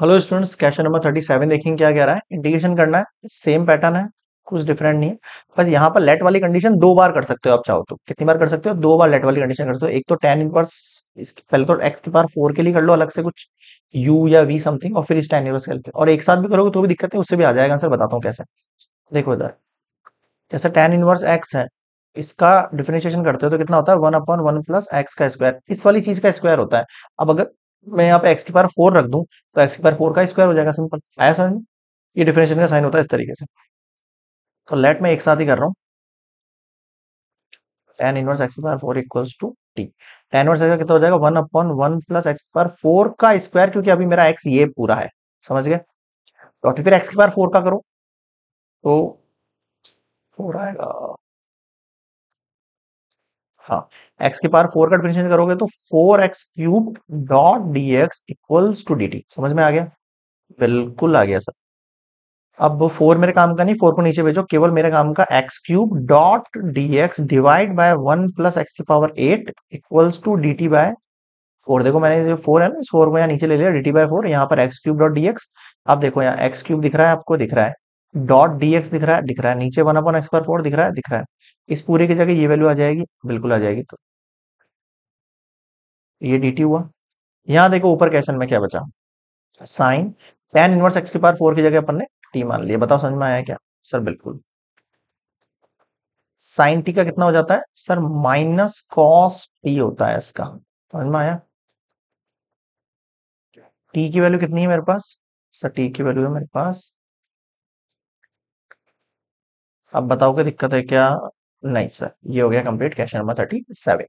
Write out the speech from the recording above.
hello students question number thirty seven देखेंगे क्या कह रहा है इंटीग्रेशन करना है सेम पैटर्न है कुछ डिफरेंट नहीं है बस यहाँ पर लेट वाली कंडीशन दो बार कर सकते हो आप चाहो तो कितनी बार कर सकते हो दो बार लेट वाली कंडीशन कर सकते हो एक तो टेन इनवर्स इसके पहले तो एक्स के पार फोर के लिए कर लो अलग से कुछ यू या वी समथिंग और फिर इस टेन इनवर्स के और एक साथ भी करोगे तो भी दिक्कत है उससे भी आ जाएगा आंसर बताता हूँ कैसे देखो इधर जैसे टेन इनवर्स एक्स है इसका डिफरेंशिएशन करते हो तो कितना होता है one upon one plus x का स्क्वायर इस वाली चीज का स्क्वायर होता है अब अगर मैं यहाँ पे एक्स की पार फोर रख दूँ तो एक्स की पार फोर का स्क्वायर हो जाएगा सिंपल आया समझ में ये डिफिनेशन का साइन होता है इस तरीके से तो लेट मैं एक साथ ही कर रहा हूँ टेन इनवर्स एक्स पार four equals to t tan inverse x का कितना हो जाएगा one upon one plus x पार फोर का स्क्वायर क्योंकि अभी मेरा एक्स ये पूरा है समझ गए तो फिर एक्स की पार फोर का करो तो फोर आएगा हाँ एक्स के पार फोर का डिफरेंशिएशन करोगे तो four x cube dot d x equals to d t समझ में आ गया बिल्कुल आ गया सर अब फोर मेरे काम का नहीं फोर को नीचे भेजो केवल मेरे काम का x cube dot d x divide by one plus x की power eight equals to d t by four देखो मैंने जो फोर है ना इस फोर को यहाँ नीचे ले लिया डी टी बाय फोर यहाँ पर x cube dot d x आप देखो यहाँ एक्स क्यूब दिख रहा है आपको दिख रहा है डॉट डीएक्स दिख रहा है दिख रहा है नीचे वन अपन एक्स पर फोर दिख रहा है दिख रहा है इस पूरे की जगह ये वैल्यू आ जाएगी बिल्कुल आ जाएगी तो ये डी हुआ यहां देखो ऊपर क्वेश्चन में क्या बचा साइन टेन इनवर्स एक्स की पार फोर की जगह अपन ने टी मान लिया बताओ समझ में आया क्या सर बिल्कुल साइन टी का कितना हो जाता है सर माइनस कॉस टी होता है इसका समझ में आया टी की वैल्यू कितनी है मेरे पास सर टी की वैल्यू है मेरे पास अब बताओ कि दिक्कत है क्या नहीं सर ये हो गया complete question number thirty seven